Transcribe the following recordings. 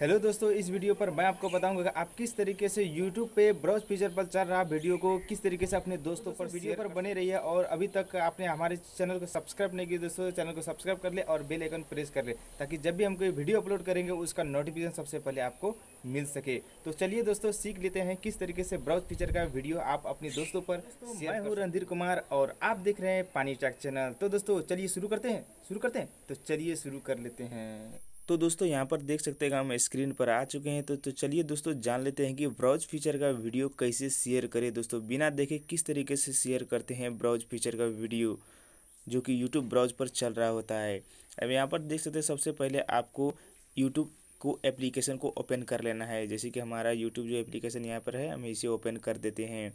hello दोस्तों इस video पर मैं आपको बताऊंगा कि आप किस तरीके से यूट्यूब पे ब्राउज फीचर पर चल रहा वीडियो को किस तरीके से अपने दोस्तों पर वीडियो पर बने रही है और अभी तक आपने हमारे चैनल को सब्सक्राइब नहीं किया दोस्तों चैनल को सब्सक्राइब कर ले और बेल आइकन प्रेस कर ले ताकि जब भी हम कोई वीडियो अपलोड करेंगे उसका नोटिफिकेशन सबसे पहले आपको मिल सके तो चलिए दोस्तों सीख लेते हैं किस तरीके से ब्राउज फीचर का वीडियो आप अपने दोस्तों पर मैं हूँ रणधीर कुमार और आप देख रहे हैं पानी चाक चैनल तो दोस्तों चलिए शुरू करते हैं शुरू करते हैं तो चलिए शुरू कर लेते हैं तो दोस्तों यहाँ पर देख सकते हैं हम स्क्रीन पर आ चुके हैं तो तो चलिए दोस्तों जान लेते हैं कि ब्राउज फीचर का वीडियो कैसे शेयर करें दोस्तों बिना देखे किस तरीके से शेयर करते हैं ब्राउज फीचर का वीडियो जो कि यूट्यूब ब्राउज पर चल रहा होता है अब यहाँ पर देख सकते हैं सबसे पहले आपको यूट्यूब को एप्लीकेशन को ओपन कर लेना है जैसे कि हमारा यूट्यूब जो एप्लीकेशन यहाँ पर है हम इसे ओपन कर देते हैं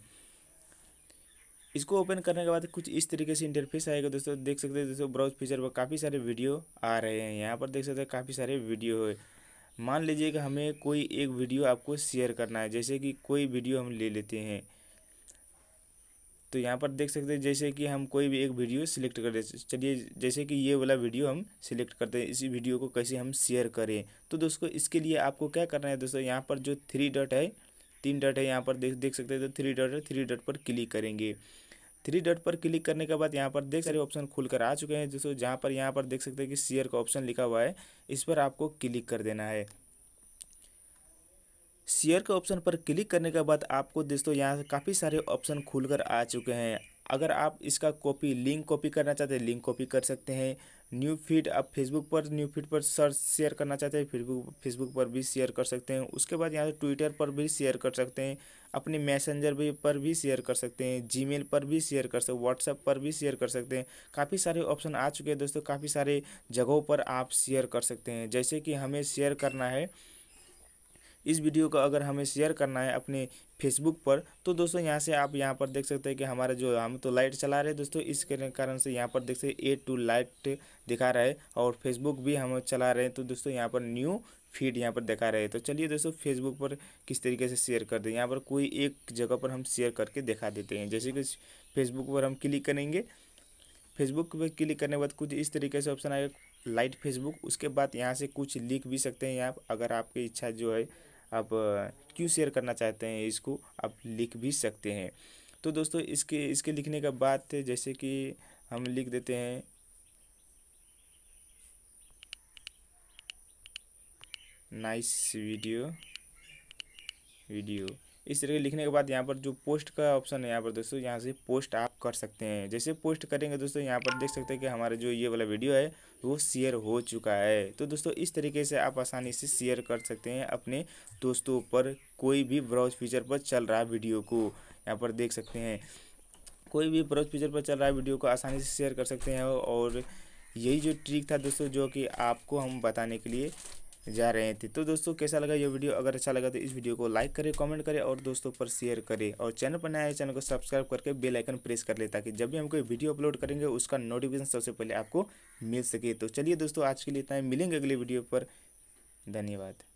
इसको ओपन करने के बाद कुछ इस तरीके से इंटरफेस आएगा दोस्तों देख सकते हैं दोस्तों ब्राउज फीचर पर काफ़ी सारे वीडियो आ रहे हैं यहाँ पर देख सकते हैं काफ़ी सारे वीडियो है मान लीजिए कि हमें कोई एक वीडियो आपको शेयर करना है जैसे कि कोई वीडियो हम ले लेते हैं तो यहाँ पर देख सकते हैं जैसे कि हम कोई भी एक वीडियो सिलेक्ट कर चलिए जैसे कि ये वाला वीडियो हम सिलेक्ट करते हैं इसी वीडियो को कैसे हम शेयर करें तो दोस्तों इसके लिए आपको क्या करना है दोस्तों यहाँ पर जो थ्री डॉट है तीन डॉट है यहाँ पर देख देख सकते हैं तो थ्री डॉट है थ्री डॉट पर क्लिक करेंगे थ्री डॉट पर क्लिक करने के बाद यहाँ पर देख सारे ऑप्शन खुलकर आ चुके हैं दोस्तों जहाँ पर यहाँ पर देख सकते हैं कि शेयर का ऑप्शन लिखा हुआ है इस पर आपको क्लिक कर देना है शेयर के ऑप्शन पर क्लिक करने के बाद आपको दोस्तों यहाँ से काफ़ी सारे ऑप्शन खुलकर आ चुके हैं अगर आप इसका कॉपी लिंक कॉपी करना चाहते हैं लिंक कॉपी कर सकते हैं न्यू फीड आप फेसबुक पर न्यू फीड पर सर्च शेयर करना चाहते हैं फेसबुक फेसबुक पर भी शेयर कर सकते हैं उसके बाद यहाँ से ट्विटर पर भी शेयर कर सकते हैं अपने मैसेंजर भी पर भी शेयर कर सकते हैं जीमेल पर भी शेयर कर सकते हैं व्हाट्सएप पर भी शेयर कर सकते हैं काफ़ी सारे ऑप्शन आ चुके हैं दोस्तों काफ़ी सारे जगहों पर आप शेयर कर सकते हैं जैसे कि हमें शेयर करना है इस वीडियो को अगर हमें शेयर करना है अपने फेसबुक पर तो दोस्तों यहाँ से आप यहाँ पर देख सकते हैं कि हमारे जो हम तो लाइट चला रहे हैं दोस्तों इस कारण से यहाँ पर देख सकते ए टू लाइट दिखा रहा है और फेसबुक भी हम चला रहे हैं तो दोस्तों यहाँ पर न्यू फीड यहाँ पर दिखा रहे हैं तो चलिए दोस्तों फेसबुक पर किस तरीके से शेयर कर दें यहाँ पर कोई एक जगह पर हम शेयर करके दिखा देते हैं जैसे कि फेसबुक पर हम क्लिक करेंगे फेसबुक पर क्लिक करने के बाद कुछ इस तरीके से ऑप्शन आएगा लाइट फेसबुक उसके बाद यहाँ से कुछ लिख भी सकते हैं यहाँ अगर आपकी इच्छा जो है आप क्यों शेयर करना चाहते हैं इसको आप लिख भी सकते हैं तो दोस्तों इसके इसके लिखने का बात जैसे कि हम लिख देते हैं नाइस वीडियो वीडियो इस तरीके लिखने के बाद यहाँ पर जो पोस्ट का ऑप्शन है यहाँ पर दोस्तों यहाँ से पोस्ट आप कर सकते हैं जैसे पोस्ट करेंगे दोस्तों यहाँ पर देख सकते हैं कि हमारा जो ये वाला वीडियो है वो शेयर हो चुका है तो दोस्तों इस तरीके से आप आसानी से शेयर कर सकते हैं अपने दोस्तों पर कोई भी ब्राउज फीचर पर चल रहा वीडियो को यहाँ पर देख सकते हैं कोई भी ब्राउज फीचर पर चल रहा वीडियो को आसानी से शेयर कर सकते हैं और यही जो ट्रिक था दोस्तों जो कि आपको हम बताने के लिए जा रहे थे तो दोस्तों कैसा लगा ये वीडियो अगर अच्छा लगा तो इस वीडियो को लाइक करें कमेंट करें और दोस्तों पर शेयर करें और चैनल पर नया चैनल को सब्सक्राइब करके बेल आइकन प्रेस कर लें ताकि जब भी हम कोई वीडियो अपलोड करेंगे उसका नोटिफिकेशन सबसे पहले आपको मिल सके तो चलिए दोस्तों आज के लिए इतना मिलेंगे अगले वीडियो पर धन्यवाद